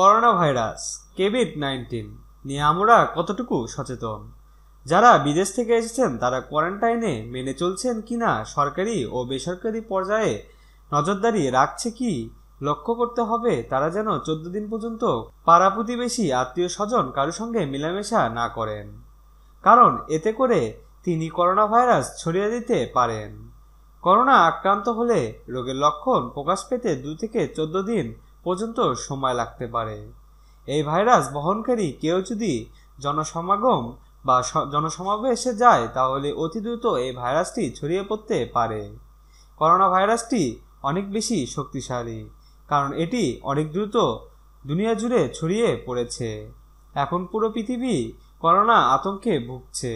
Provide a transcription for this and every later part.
corona virus কেভিড nineteen নিয়ে আমরা কতটুকু সচেতন যারা বিদেশ থেকে এসেছেন তারা কোয়ারেন্টাইনে মেনে চলছেন কি না সরকারি ও বেসরকারি পর্যায়ে নজরদারি রাখছে কি লক্ষ্য করতে হবে তারা যেন চোদ্দ দিন পর্যন্ত পাড়া প্রতিবেশী আত্মীয় স্বজন কারোর সঙ্গে মেলামেশা না করেন কারণ এতে করে তিনি করোনা ভাইরাস ছড়িয়ে দিতে পারেন করোনা আক্রান্ত হলে রোগের লক্ষণ প্রকাশ পেতে দু থেকে চোদ্দ দিন পর্যন্ত সময় লাগতে পারে এই ভাইরাস বহনকারী কেউ যদি জনসমাগম বা জনসমাবেশে যায় তাহলে অতি দ্রুত এই ভাইরাসটি ছড়িয়ে পড়তে পারে করোনা ভাইরাসটি অনেক বেশি শক্তিশালী কারণ এটি অনেক দ্রুত দুনিয়া জুড়ে ছড়িয়ে পড়েছে এখন পুরো পৃথিবী করোনা আতঙ্কে ভুগছে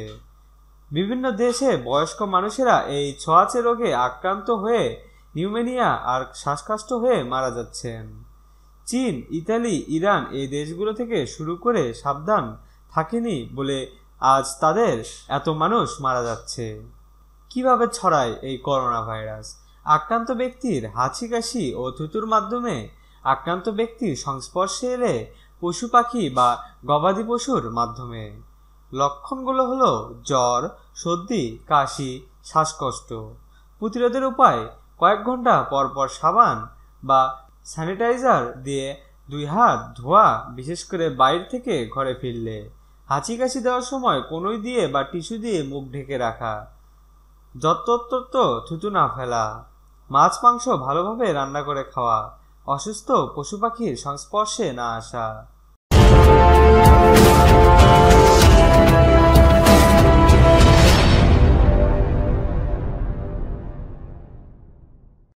বিভিন্ন দেশে বয়স্ক মানুষেরা এই ছোঁয়াচে রোগে আক্রান্ত হয়ে নিউমেনিয়া আর শ্বাসকষ্ট হয়ে মারা যাচ্ছেন চীন ইতালি ইরান এই দেশগুলো থেকে শুরু করে সাবধান থাকেনি বলে আজ তাদের এত মানুষ মারা যাচ্ছে কিভাবে ছড়ায় এই করোনা ভাইরাস আক্রান্ত ব্যক্তির হাঁচি কাশি ও থুতুর মাধ্যমে আক্রান্ত ব্যক্তির সংস্পর্শে এলে পশু পাখি বা গবাদি পশুর মাধ্যমে লক্ষণগুলো হলো জ্বর সর্দি কাশি শ্বাসকষ্ট প্রতিরোধের উপায় কয়েক ঘন্টা পরপর সাবান বা স্যানিটাইজার দিয়ে দুই হাত ধোয়া বিশেষ করে বাইর থেকে ঘরে ফিরলে হাঁচি কাশি দেওয়ার সময় কনুই দিয়ে বা টিস্যু দিয়ে মুখ ঢেকে রাখা যত্রতত্র থুতু না ফেলা মাছ মাংস ভালোভাবে রান্না করে খাওয়া অসুস্থ পশু পাখির সংস্পর্শে না আসা